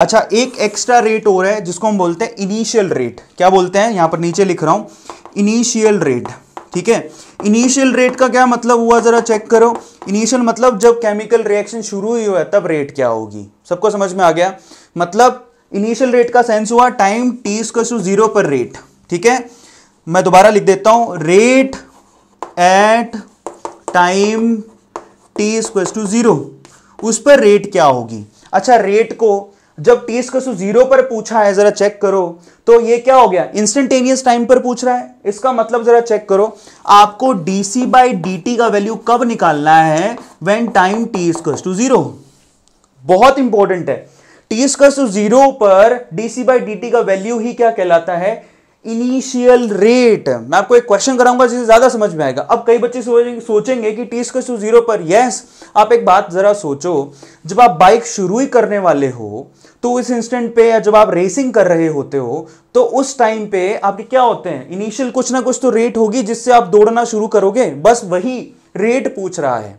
अच्छा एक extra rate और है जिसको हम बोलते हैं इनिशियल रेट क्या बोलते हैं यहां पर नीचे लिख रहा हूं इनिशियल रेट ठीक है इनिशियल रेट का क्या मतलब हुआ ज़रा चेक करो इनिशियल मतलब जब केमिकल रिएक्शन शुरू ही हुआ तब रेट क्या होगी सबको समझ में आ गया मतलब इनिशियल रेट का सेंस हुआ टाइम टी स्क्शू जीरो पर रेट ठीक है मैं दोबारा लिख देता हूं रेट एट टाइम टी स्क्वेस टू जीरो उस पर रेट क्या होगी अच्छा रेट को जब टी स्क्वायर जीरो पर पूछा है जरा चेक करो तो ये क्या हो गया इंस्टेंटेनियस टाइम पर पूछ रहा है इसका मतलब जरा चेक करो आपको डीसी बाई डी का वैल्यू कब निकालना है when time T square to zero बहुत इंपॉर्टेंट है टी स्क्वायर टू जीरो पर डीसी बाई डी का वैल्यू ही क्या कहलाता है इनिशियल रेट मैं आपको एक क्वेश्चन कराऊंगा जिसे ज्यादा समझ में आएगा अब कई बच्चे सोचेंगे कि टी स्क्स टू जीरो पर यस आप एक बात जरा सोचो जब आप बाइक शुरू ही करने वाले हो तो उस इंस्टेंट पे या जब आप रेसिंग कर रहे होते हो तो उस टाइम पे आपके क्या होते हैं इनिशियल कुछ ना कुछ तो रेट होगी जिससे आप दौड़ना शुरू करोगे बस वही रेट पूछ रहा है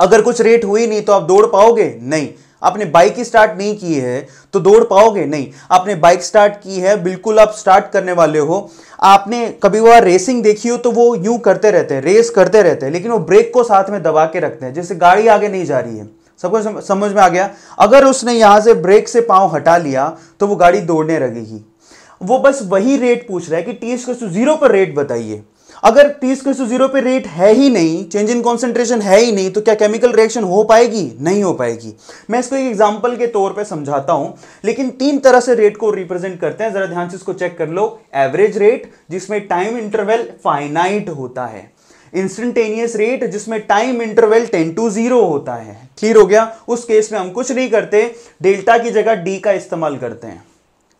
अगर कुछ रेट हुई नहीं तो आप दौड़ पाओगे नहीं आपने बाइक ही स्टार्ट नहीं की है तो दौड़ पाओगे नहीं आपने बाइक स्टार्ट की है बिल्कुल आप स्टार्ट करने वाले हो आपने कभी वह रेसिंग देखी हो तो वो यूं करते रहते हैं रेस करते रहते हैं लेकिन वो ब्रेक को साथ में दबा के रखते हैं जैसे गाड़ी आगे नहीं जा रही है सबको समझ में आ गया अगर उसने यहां से ब्रेक से पांव हटा लिया तो वो गाड़ी दौड़ने लगेगी वो बस वही रेट पूछ रहा है कि टी एस जीरो पर रेट बताइए अगर टी एस जीरो पर रेट है ही नहीं चेंज इन कॉन्सेंट्रेशन है ही नहीं तो क्या केमिकल रिएक्शन हो पाएगी नहीं हो पाएगी मैं इसको एक एग्जाम्पल के तौर पे समझाता हूं लेकिन तीन तरह से रेट को रिप्रेजेंट करते हैं जरा ध्यान से इसको चेक कर लो एवरेज रेट जिसमें टाइम इंटरवेल फाइनाइट होता है इंस्टेंटेनियस रेट जिसमें time interval tends to zero होता है क्लियर हो गया उस केस में हम कुछ नहीं करते डेल्टा की जगह डी का इस्तेमाल करते हैं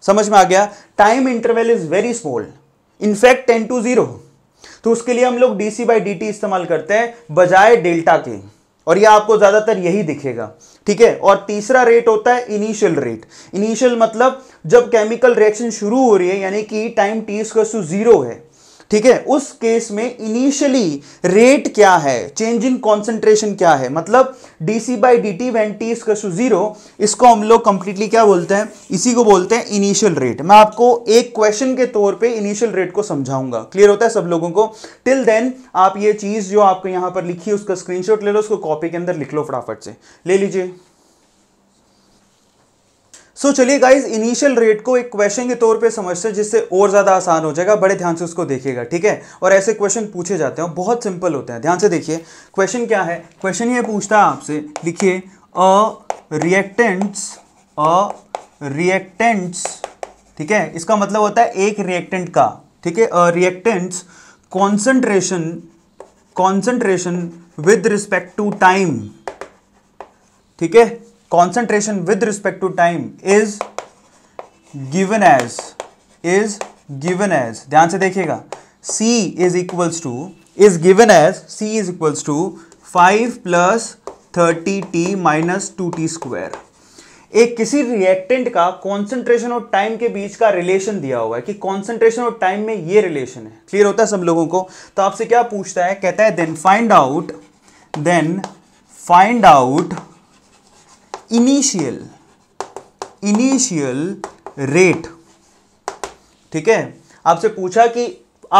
समझ में आ गया time interval is very small in fact tends to zero तो उसके लिए हम लोग D C by D T इस्तेमाल करते हैं बजाय डेल्टा के और ये आपको ज्यादातर यही दिखेगा ठीक है और तीसरा रेट होता है इनिशियल रेट इनिशियल मतलब जब केमिकल रिएक्शन शुरू हो रही है यानी कि टाइम टी टू जीरो है ठीक है उस केस में इनिशियली रेट क्या है चेंज इन कॉन्सेंट्रेशन क्या है मतलब D C by D T when T zero इसको हम लोग कंप्लीटली क्या बोलते हैं इसी को बोलते हैं इनिशियल रेट मैं आपको एक क्वेश्चन के तौर पे इनिशियल रेट को समझाऊंगा क्लियर होता है सब लोगों को टिल देन आप ये चीज जो आपको यहां पर लिखी है उसका स्क्रीनशॉट ले लो उसको कॉपी के अंदर लिख लो फटाफट से ले लीजिए सो so, चलिए गाइज इनिशियल रेट को एक क्वेश्चन के तौर पे समझते हैं जिससे और ज़्यादा आसान हो जाएगा बड़े ध्यान से उसको देखिएगा ठीक है और ऐसे क्वेश्चन पूछे जाते हैं बहुत सिंपल होते हैं ध्यान से देखिए क्वेश्चन क्या है क्वेश्चन ये पूछता है आपसे लिखिए अ रिएक्टेंट्स अ रिएक्टेंट्स ठीक है इसका मतलब होता है एक रिएक्टेंट का ठीक है uh reactants concentration concentration with respect to time ठीक है concentration with respect to time is given as is given as ध्यान से देखिएगा C is equals to is given as C is equals to 5 plus 30t minus 2t square एक किसी reactant का concentration और time के बीच का रिलेशन दिया हुआ है कि कॉन्सेंट्रेशन और टाइम में ये रिलेशन है क्लियर होता है सब लोगों को तो आपसे क्या पूछता है कहता है then find out then find out initial initial rate ठीक है आपसे पूछा कि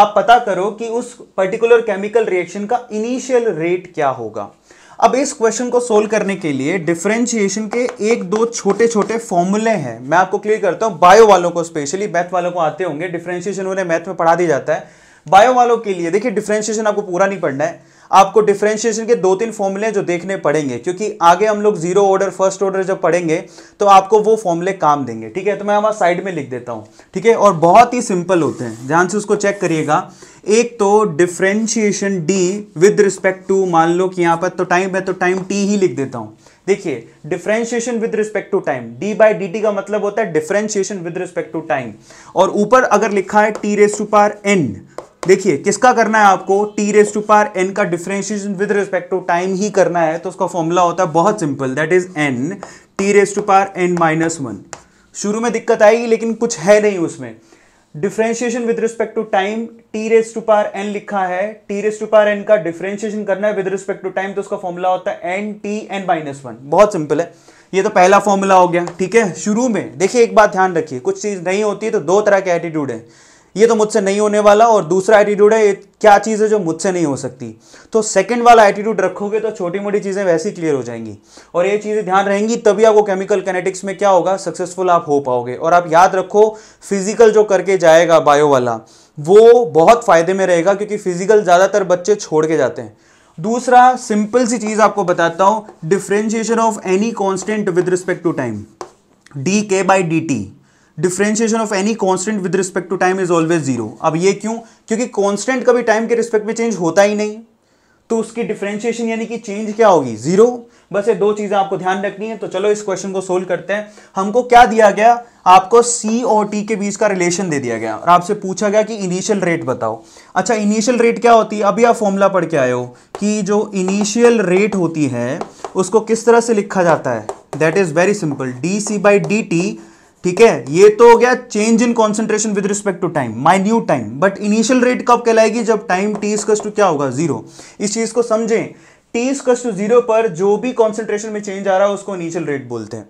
आप पता करो कि उस पर्टिकुलर केमिकल रिएक्शन का इनिशियल रेट क्या होगा अब इस क्वेश्चन को सोल्व करने के लिए डिफ्रेंशिएशन के एक दो छोटे छोटे फॉर्मूले हैं मैं आपको क्लियर करता हूं बायो वालों को स्पेशली मैथ वालों को आते होंगे डिफ्रेंशिएशन उन्हें मैथ में पढ़ा दिया जाता है बायो वालों के लिए देखिए डिफ्रेंशिएशन आपको पूरा नहीं पढ़ना है आपको डिफ्रेंशिएशन के दो तीन फॉर्मूले जो देखने पड़ेंगे क्योंकि आगे हम लोग जीरो ऑर्डर फर्स्ट ऑर्डर जब पढ़ेंगे तो आपको वो फॉर्मूले काम देंगे ठीक है तो मैं हमारा साइड में लिख देता हूँ ठीक है और बहुत ही सिंपल होते हैं ध्यान से उसको चेक करिएगा एक तो differentiation D with respect to मान लो कि यहाँ पर तो टाइम है तो टाइम टी ही लिख देता हूँ देखिए differentiation with respect to time D by D T का मतलब होता है differentiation with respect to time और ऊपर अगर लिखा है T raise to power N देखिए किसका करना है आपको T raise to power N का differentiation with respect to time ही करना है तो उसका फॉर्मूला होता है बहुत simple that is N T raise to power N minus one शुरू में दिक्कत आएगी लेकिन कुछ है नहीं उसमें differentiation with respect to time T raise to power N लिखा है T raise to power N का डिफ्रेंशिएशन करना है विद रिस्पेक्ट टू टाइम तो उसका फॉर्मूला होता है N T N minus one बहुत सिंपल है ये तो पहला फॉर्मूला हो गया ठीक है शुरू में देखिए एक बात ध्यान रखिए कुछ चीज़ नहीं होती है तो दो तरह के एटीट्यूड है ये तो मुझसे नहीं होने वाला और दूसरा एटीट्यूड है क्या चीज़ है जो मुझसे नहीं हो सकती तो सेकंड वाला एटीट्यूड रखोगे तो छोटी मोटी चीज़ें वैसी क्लियर हो जाएंगी और ये चीज़ें ध्यान रहेंगी तभी आपको केमिकल कैनेटिक्स में क्या होगा सक्सेसफुल आप हो पाओगे और आप याद रखो फिजिकल जो करके जाएगा बायो वाला वो बहुत फ़ायदे में रहेगा क्योंकि फिजिकल ज़्यादातर बच्चे छोड़ के जाते हैं दूसरा सिंपल सी चीज़ आपको बताता हूँ differentiation of any constant with respect to time D K by D T differentiation of any constant with respect to time is always zero अब ये क्यों क्योंकि कॉन्स्टेंट कभी टाइम के रिस्पेक्ट में चेंज होता ही नहीं तो उसकी डिफ्रेंशिएशन यानी कि चेंज क्या होगी जीरो बस ये दो चीजें आपको ध्यान रखनी है तो चलो इस क्वेश्चन को सोल्व करते हैं हमको क्या दिया गया आपको सी और टी के बीच का रिलेशन दे दिया गया और आपसे पूछा गया कि इनिशियल रेट बताओ अच्छा इनिशियल रेट क्या होती है अभी आप फॉर्मूला पढ़ के आए हो कि जो इनिशियल रेट होती है उसको किस तरह से लिखा जाता है that is very simple D C by D T ठीक है ये तो हो गया change in concentration with respect to time new time but initial rate कब कहलाएगी जब टाइम टी स्कस टू क्या होगा जीरो इस चीज को समझें टी स्कस टू जीरो पर जो भी कॉन्सेंट्रेशन में चेंज आ रहा है उसको इनिशियल रेट बोलते हैं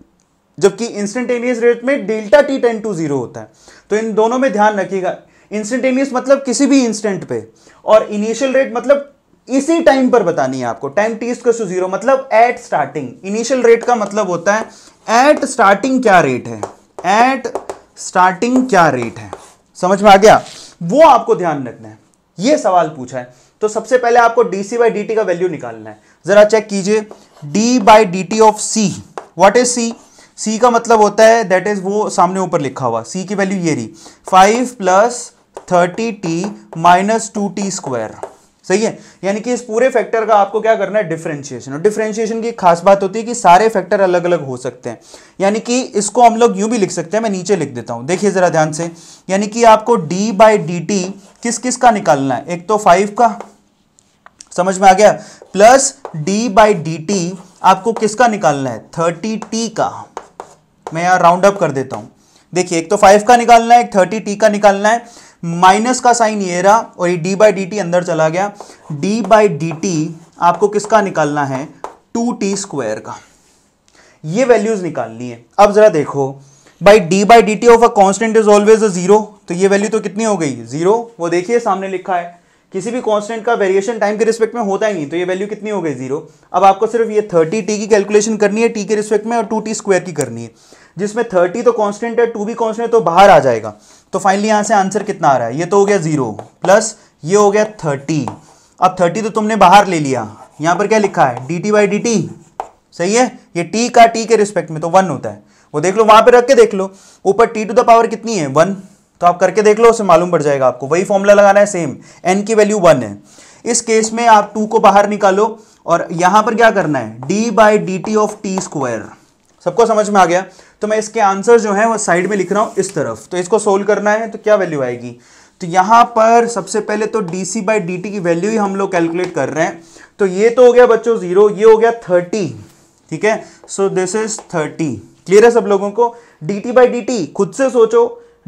जबकि इंस्टेंटेनियस रेट में delta T ten to zero होता है तो इन दोनों में ध्यान रखिएगा इंस्टेंटेनियस मतलब किसी भी इंस्टेंट पे और इनिशियल रेट मतलब इसी टाइम पर बतानी है आपको टाइम टी स्क्स टू जीरो मतलब एट स्टार्टिंग इनिशियल रेट का मतलब होता है एट स्टार्टिंग क्या रेट है एट स्टार्टिंग क्या रेट है समझ में आ गया वो आपको ध्यान रखना है ये सवाल पूछा है तो सबसे पहले आपको d C by D T का वैल्यू निकालना है जरा चेक कीजिए d by D t of c what is c c का मतलब होता है दैट इज वो सामने ऊपर लिखा हुआ सी की वैल्यू ये रही five plus thirty t minus two t square सही है यानी कि इस पूरे फैक्टर का आपको क्या करना है डिफरेंशिएशन और डिफरेंशिएशन की खास बात होती है कि सारे फैक्टर अलग अलग हो सकते हैं यानी कि इसको हम लोग यूं भी लिख सकते हैं मैं नीचे लिख देता हूं देखिए जरा ध्यान से यानी कि आपको d बाई डी किस किस का निकालना है एक तो फाइव का समझ में आ गया प्लस डी बाई डी आपको किसका निकालना है थर्टी टी का मैं यहां राउंड अप कर देता हूं देखिए एक तो फाइव का निकालना है एक थर्टी टी का निकालना है माइनस का साइन ये रहा और ये डी बाई डी टी अंदर चला गया डी बाई डी टी आपको किसका निकालना है टू टी स्क्वायर का ये वैल्यूज निकालनी है अब जरा देखो by d by D t of a constant is always a zero तो ये वैल्यू तो कितनी हो गई जीरो वो देखिए सामने लिखा है किसी भी कांस्टेंट का वेरिएशन टाइम के रिस्पेक्ट में होता ही नहीं तो ये वैल्यू कितनी हो गई जीरो अब आपको सिर्फ ये थर्टी टी की कैलकुलेशन करनी है टी के रिस्पेक्ट में और टू टी स्क्वायर की करनी है जिसमें थर्टी तो कांस्टेंट है टू भी कांस्टेंट है तो बाहर आ जाएगा तो फाइनली यहां से आंसर कितना आ रहा है ये तो हो गया जीरो प्लस ये हो गया थर्टी अब थर्टी तो तुमने बाहर ले लिया यहां पर क्या लिखा है d t by D t सही है ये टी का टी के रिस्पेक्ट में तो वन होता है वो देख लो वहां पर रख के देख लो ऊपर टी टू द पावर कितनी है वन तो आप करके देख लो उसे मालूम पड़ जाएगा आपको वही फॉर्मूला लगाना है सेम एन की वैल्यू वन है इस केस में आप टू को बाहर निकालो और यहां पर क्या करना है d by D t of t square सबको समझ में आ गया तो मैं इसके आंसर जो है वो साइड में लिख रहा हूं इस तरफ तो इसको सोल्व करना है तो क्या वैल्यू आएगी तो यहां पर सबसे पहले तो d C by D t की वैल्यू ही हम लोग कैलकुलेट कर रहे हैं तो ये तो हो गया बच्चों जीरो ये हो गया थर्टी ठीक है so this is thirty clear है सब लोगों को d t by D t खुद से सोचो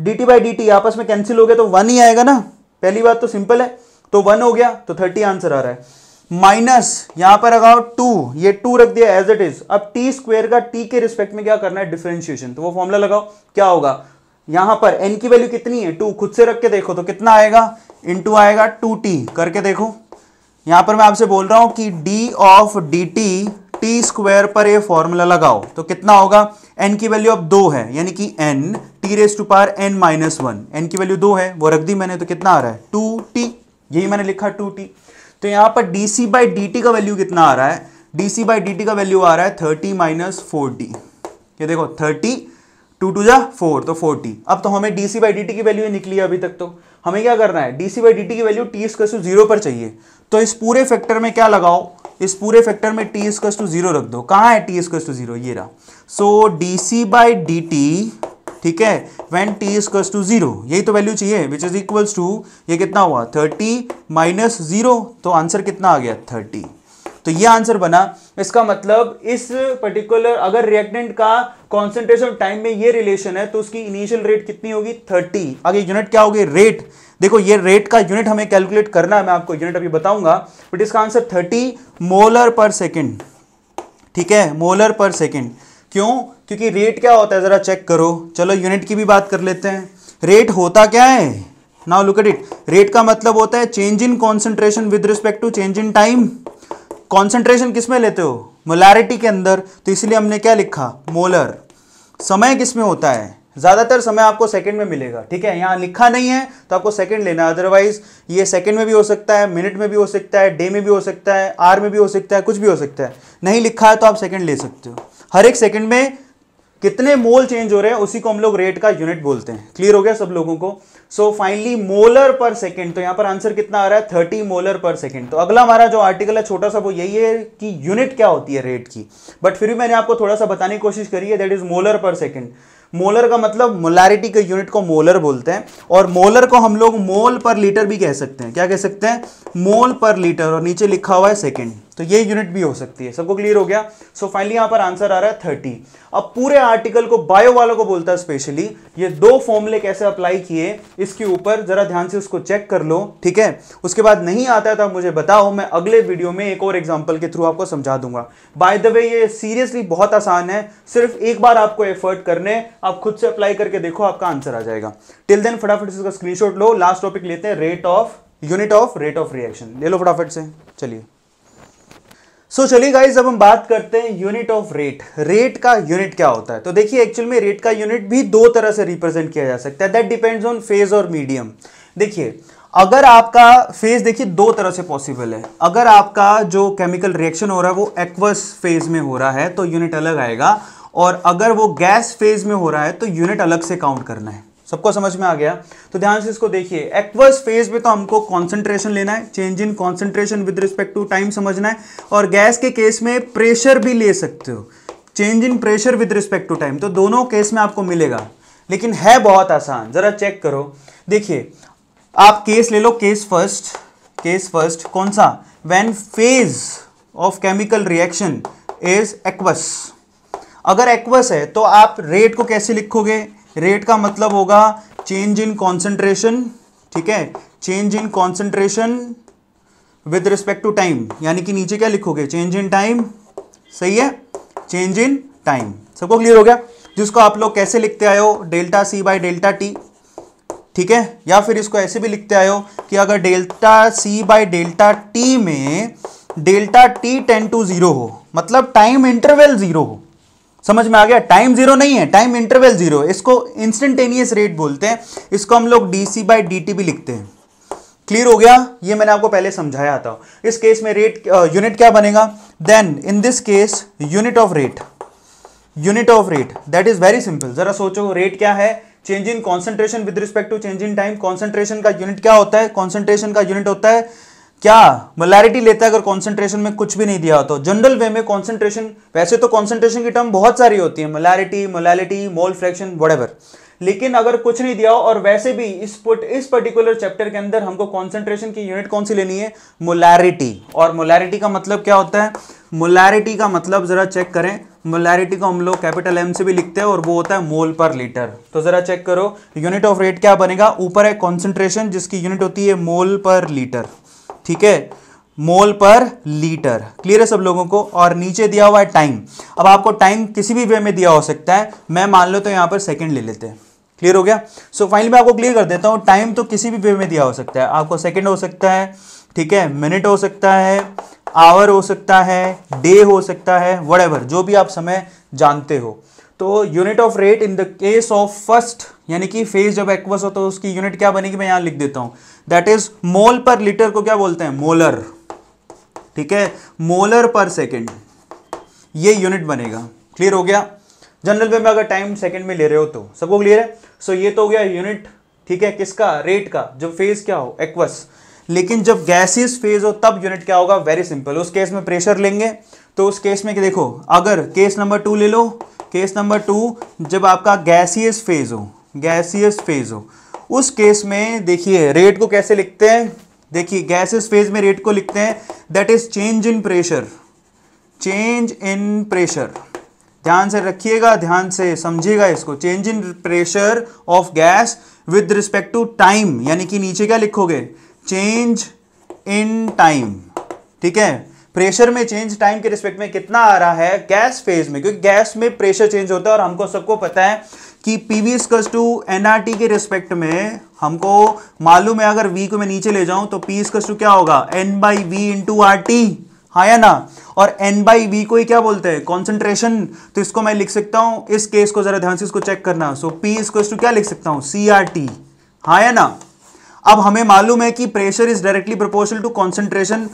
d t by D t आपस में कैंसिल हो गया तो वन ही आएगा ना पहली बात तो सिंपल है तो वन हो गया तो थर्टी आंसर आ रहा है माइनस यहां पर लगाओ टू ये टू रख दिया एज इट इज अब टी स्क्वेयर का टी के रिस्पेक्ट में क्या करना है डिफ्रेंशिएशन तो वो फॉर्मूला लगाओ क्या होगा यहां पर एन की वैल्यू कितनी है टू खुद से रख के देखो तो कितना आएगा टू आएगा टू टी करके देखो यहां पर मैं आपसे बोल रहा हूं कि d of d t t square पर ये फॉर्मूला लगाओ तो कितना होगा एन की वैल्यू अब दो है यानी कि n T raise to power N minus one n की वैल्यू दो है वो रख दी मैंने तो कितना आ रहा है टू टी यही मैंने लिखा टू टी तो यहां पर डी बाई डी टी का वैल्यू कितना आ रहा है डी बाई डी टी का वैल्यू आ रहा है थर्टी माइनस फोर्टी ये देखो थर्टी टू टू जा फोर तो फोर्टी अब तो हमें डी बाई डी टी की वैल्यू ही निकली है अभी तक तो हमें क्या करना है डी बाई डी टी की value t is equals to zero पर चाहिए तो इस पूरे फैक्टर में क्या लगाओ इस पूरे फैक्टर में टी इसकस टू जीरो रख दो कहां है टी इसकस टू जीरो ये रहा so d C by D T ठीक है when t is equals to zero यही तो वैल्यू चाहिए विच इज इक्वल्स टू ये कितना हुआ थर्टी माइनस जीरो तो आंसर कितना आ गया थर्टी तो ये आंसर बना इसका मतलब इस पर्टिकुलर अगर रिएक्टेंट का कॉन्सेंट्रेशन टाइम में ये रिलेशन है तो उसकी इनिशियल रेट कितनी होगी थर्टी अगर यूनिट क्या होगी रेट देखो ये रेट का यूनिट हमें कैलकुलेट करना है मैं आपको यूनिट अभी बताऊंगा बट इसका answer thirty molar per second ठीक है मोलर पर सेकेंड क्यों क्योंकि रेट क्या होता है ज़रा चेक करो चलो यूनिट की भी बात कर लेते हैं रेट होता क्या है now look at it rate का मतलब होता है change in concentration with respect to change in time concentration किस में लेते हो मोलैरिटी के अंदर तो इसलिए हमने क्या लिखा मोलर समय किस में होता है ज़्यादातर समय आपको सेकंड में मिलेगा ठीक है यहाँ लिखा नहीं है तो आपको सेकंड लेना अदरवाइज ये सेकंड में भी हो सकता है मिनट में भी हो सकता है डे में भी हो सकता है आर में भी हो सकता है कुछ भी हो सकता है नहीं लिखा है तो आप सेकंड ले सकते हो हर एक सेकंड में कितने मोल चेंज हो रहे हैं उसी को हम लोग रेट का यूनिट बोलते हैं क्लियर हो गया सब लोगों को so finally molar per second तो यहां पर आंसर कितना आ रहा है थर्टी मोलर पर सेकेंड तो अगला हमारा जो आर्टिकल है छोटा सा वो यही है कि यूनिट क्या होती है रेट की बट फिर भी मैंने आपको थोड़ा सा बताने की कोशिश करी है that is molar per second molar का मतलब मोलारिटी के यूनिट को मोलर बोलते हैं और मोलर को हम लोग मोल पर लीटर भी कह सकते हैं क्या कह सकते हैं मोल पर लीटर और नीचे लिखा हुआ है सेकेंड तो ये यूनिट भी हो सकती है सबको क्लियर हो गया सो फाइनली यहां पर आंसर आ रहा है थर्टी अब पूरे आर्टिकल को बायो वालों को बोलता है स्पेशली ये दो फॉर्मूले कैसे अप्लाई किए इसके ऊपर जरा ध्यान से उसको चेक कर लो ठीक है उसके बाद नहीं आता है तो मुझे बताओ मैं अगले वीडियो में एक और एग्जाम्पल के थ्रू आपको समझा दूंगा बाय द वे ये सीरियसली बहुत आसान है सिर्फ एक बार आपको एफर्ट करने आप खुद से अप्लाई करके देखो आपका आंसर आ जाएगा टिल देन फटाफट इसका स्क्रीनशॉट लो लास्ट टॉपिक लेते हैं rate of unit of rate of reaction ले लो फटाफट से चलिए सो so, चलिए गाइज अब हम बात करते हैं यूनिट ऑफ रेट रेट का यूनिट क्या होता है तो देखिए एक्चुअल में रेट का यूनिट भी दो तरह से रिप्रेजेंट किया जा सकता है दैट डिपेंड्स ऑन फेज और मीडियम देखिए अगर आपका फेज देखिए दो तरह से पॉसिबल है अगर आपका जो केमिकल रिएक्शन हो रहा है वो एक्वस फेज में हो रहा है तो यूनिट अलग आएगा और अगर वो गैस फेज में हो रहा है तो यूनिट अलग से काउंट करना है सबको समझ में आ गया तो ध्यान से इसको देखिए एक्वर्स फेज में तो हमको कॉन्सेंट्रेशन लेना है change in concentration with respect to time समझना है और गैस के केस में प्रेशर भी ले सकते हो change in pressure with respect to time तो दोनों केस में आपको मिलेगा लेकिन है बहुत आसान जरा चेक करो देखिए आप केस ले लो केस फर्स्ट केस फर्स्ट कौन सा when phase of chemical reaction is aqueous अगर एक्वस है तो आप रेट को कैसे लिखोगे रेट का मतलब होगा चेंज इन कॉन्सेंट्रेशन ठीक है change in concentration with respect to time यानी कि नीचे क्या लिखोगे चेंज इन टाइम सही है चेंज इन टाइम सबको क्लियर हो गया जिसको आप लोग कैसे लिखते आयो delta c by delta t ठीक है या फिर इसको ऐसे भी लिखते आयो कि अगर delta c by delta t में delta T ten to zero हो मतलब टाइम इंटरवल जीरो हो समझ में आ गया टाइम जीरो नहीं है टाइम इंटरवल जीरो इसको इंस्टेंटेनियस रेट बोलते हैं इसको हम लोग D C by D t भी लिखते हैं क्लियर हो गया ये मैंने आपको पहले समझाया था इस केस में रेट यूनिट क्या बनेगा then in this case unit of rate unit of rate that is very simple जरा सोचो रेट क्या है change in concentration with respect to change in time concentration का यूनिट क्या होता है कॉन्सेंट्रेशन का यूनिट होता है क्या मोलैरिटी लेता है अगर कॉन्सेंट्रेशन में कुछ भी नहीं दिया तो जनरल वे में कॉन्सेंट्रेशन वैसे तो कॉन्सेंट्रेशन की टर्म बहुत सारी होती है मलैरिटी मोलैलिटी मोल फ्रैक्शन वडेवर लेकिन अगर कुछ नहीं दिया हो और वैसे भी इस पुट इस पर्टिकुलर चैप्टर के अंदर हमको कॉन्सेंट्रेशन की यूनिट कौन सी लेनी है मोलैरिटी और मोलैरिटी का मतलब क्या होता है मोलैरिटी का मतलब जरा चेक करें मोलैरिटी को हम लोग कैपिटल एम से भी लिखते हैं और वो होता है मोल पर लीटर तो जरा चेक करो यूनिट ऑफ रेट क्या बनेगा ऊपर है कॉन्सेंट्रेशन जिसकी यूनिट होती है मोल पर लीटर ठीक है मोल पर लीटर क्लियर है सब लोगों को और नीचे दिया हुआ है टाइम अब आपको टाइम किसी भी वे में दिया हो सकता है मैं मान लो तो यहां पर सेकंड ले लेते हैं क्लियर हो गया सो so, फाइनली मैं आपको क्लियर कर देता हूं टाइम तो किसी भी वे में दिया हो सकता है आपको सेकंड हो सकता है ठीक है मिनट हो सकता है आवर हो सकता है डे हो सकता है वट जो भी आप समय जानते हो तो unit of rate in the case of first यानी कि फेज जब एक्वस हो तो उसकी यूनिट क्या बनेगी मैं यहां लिख देता हूँ दैट इज मोल पर लीटर को क्या बोलते हैं मोलर ठीक है मोलर पर सेकेंड ये यूनिट बनेगा क्लियर हो गया जनरल वे में अगर टाइम सेकंड में ले रहे हो तो सबको क्लियर है सो so, ये तो हो गया यूनिट ठीक है किसका रेट का जब फेज क्या हो एक्वस लेकिन जब गैसेस फेज हो तब यूनिट क्या होगा वेरी सिंपल उस केस में प्रेशर लेंगे तो उस केस में देखो अगर केस नंबर टू ले लो केस नंबर टू जब आपका गैसियस फेज हो गैसियस फेज हो उस केस में देखिए रेट को कैसे लिखते हैं देखिए गैसेस फेज में रेट को लिखते हैं that is change in pressure change in pressure ध्यान से रखिएगा ध्यान से समझिएगा इसको change in pressure of gas with respect to time यानी कि नीचे क्या लिखोगे चेंज इन टाइम ठीक है प्रेशर में चेंज टाइम के रिस्पेक्ट में कितना आ रहा है गैस फेज में क्योंकि गैस में प्रेशर चेंज होता है और हमको सबको पता है कि पीवी स्कस टू एनआरटी के रिस्पेक्ट में हमको मालूम है अगर वी को मैं नीचे ले जाऊं तो पी स्कस टू क्या होगा n by v into r t हाँ या ना और एन बाई वी को ही क्या बोलते हैं कॉन्सेंट्रेशन तो इसको मैं लिख सकता हूं इस केस को जरा ध्यान से इसको चेक करना सो पी स्कस टू क्या लिख सकता हूं सी आर टी हाँ या ना अब हमें मालूम है कि pressure is directly proportional to concentration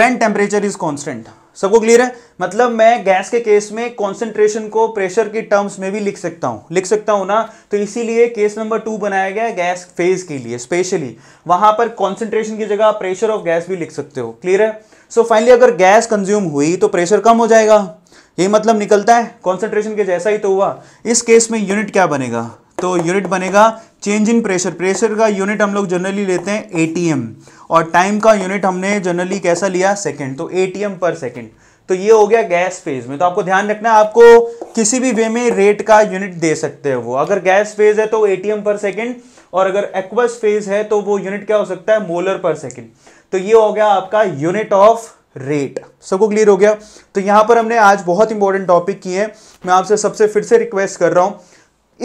when temperature is constant सबको क्लियर है मतलब मैं गैस के केस में कॉन्सेंट्रेशन को प्रेशर की टर्म्स में भी लिख सकता हूं लिख सकता हूं ना तो इसीलिए केस नंबर टू बनाया गया गैस फेज के लिए स्पेशली वहां पर कॉन्सेंट्रेशन की जगह प्रेशर ऑफ गैस भी लिख सकते हो क्लियर है सो so, फाइनली अगर गैस कंज्यूम हुई तो प्रेशर कम हो जाएगा यही मतलब निकलता है कॉन्सेंट्रेशन के जैसा ही तो हुआ इस केस में यूनिट क्या बनेगा तो यूनिट बनेगा चेंज इन प्रेशर प्रेशर का यूनिट हम लोग जनरली लेते हैं एटीएम और टाइम का यूनिट हमने जनरली कैसा लिया सेकेंड तो एटीएम पर सेकेंड तो ये हो गया गैस फेज में तो आपको ध्यान रखना है आपको किसी भी वे में रेट का यूनिट दे सकते हैं वो अगर गैस फेज है तो एटीएम पर सेकेंड और अगर एक्वस फेज है तो वो यूनिट क्या हो सकता है मोलर पर सेकेंड तो ये हो गया आपका यूनिट ऑफ रेट सबको क्लियर हो गया तो यहां पर हमने आज बहुत इंपॉर्टेंट टॉपिक किए हैं मैं आपसे सबसे फिर से रिक्वेस्ट कर रहा हूं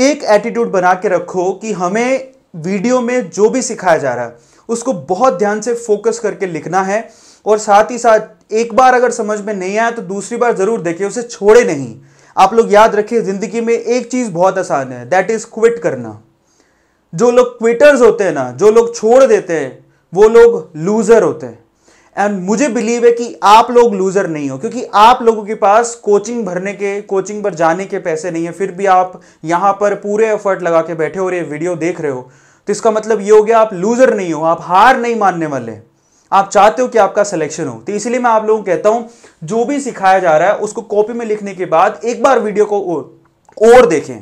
एक एटीट्यूड बना के रखो कि हमें वीडियो में जो भी सिखाया जा रहा है उसको बहुत ध्यान से फोकस करके लिखना है और साथ ही साथ एक बार अगर समझ में नहीं आया तो दूसरी बार ज़रूर देखिए उसे छोड़े नहीं आप लोग याद रखिए ज़िंदगी में एक चीज़ बहुत आसान है दैट इज़ क्विट करना जो लोग क्विटर्स होते हैं ना जो लोग छोड़ देते हैं वो लोग लूज़र होते हैं एंड मुझे बिलीव है कि आप लोग लूजर नहीं हो क्योंकि आप लोगों के पास कोचिंग भरने के कोचिंग पर जाने के पैसे नहीं है फिर भी आप यहां पर पूरे एफर्ट लगा के बैठे हो और ये वीडियो देख रहे हो तो इसका मतलब ये हो गया आप लूजर नहीं हो आप हार नहीं मानने वाले आप चाहते हो कि आपका सिलेक्शन हो तो इसलिए मैं आप लोगों को कहता हूं जो भी सिखाया जा रहा है उसको कॉपी में लिखने के बाद एक बार वीडियो को और, और देखें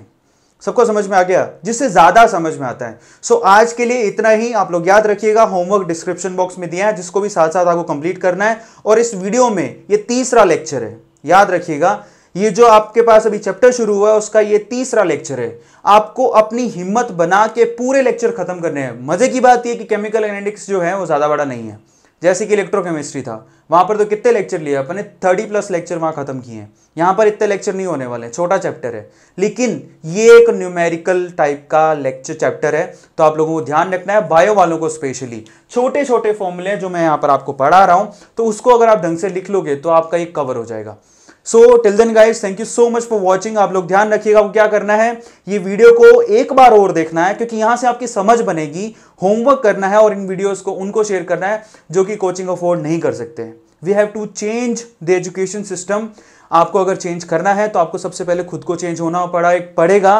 सबको समझ में आ गया जिससे ज़्यादा समझ में आता है सो so, आज के लिए इतना ही आप लोग याद रखिएगा होमवर्क डिस्क्रिप्शन बॉक्स में दिया है जिसको भी साथ साथ आपको कंप्लीट करना है और इस वीडियो में ये तीसरा लेक्चर है याद रखिएगा ये जो आपके पास अभी चैप्टर शुरू हुआ है उसका ये तीसरा लेक्चर है आपको अपनी हिम्मत बना के पूरे लेक्चर खत्म करने हैं मजे की बात यह कि केमिकल एनेटिक्स जो है वो ज़्यादा बड़ा नहीं है जैसे कि इलेक्ट्रोकेमिस्ट्री था वहाँ पर तो कितने लेक्चर लिए अपने थर्टी प्लस लेक्चर वहाँ खत्म किए हैं यहाँ पर इतने लेक्चर नहीं होने वाले छोटा चैप्टर है लेकिन ये एक न्यूमेरिकल टाइप का लेक्चर चैप्टर है तो आप लोगों को ध्यान रखना है बायो वालों को स्पेशली छोटे छोटे फॉर्मूले जो मैं यहाँ पर आपको पढ़ा रहा हूँ तो उसको अगर आप ढंग से लिख लोगे तो आपका एक कवर हो जाएगा so till then guys thank you so much for watching आप लोग ध्यान रखिएगा क्या करना है ये वीडियो को एक बार और देखना है क्योंकि यहां से आपकी समझ बनेगी होमवर्क करना है और इन वीडियोस को उनको शेयर करना है जो कि कोचिंग अफोर्ड नहीं कर सकते we have to change the education system आपको अगर चेंज करना है तो आपको सबसे पहले खुद को चेंज होना पड़ा एक पड़ेगा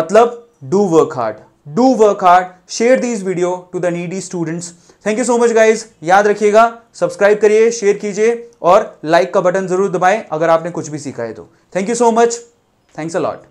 मतलब do work hard do work hard share these video to the needy students thank you so much guys याद रखिएगा सब्सक्राइब करिए शेयर कीजिए और लाइक का बटन जरूर दबाएं अगर आपने कुछ भी सीखा है तो thank you so much thanks a lot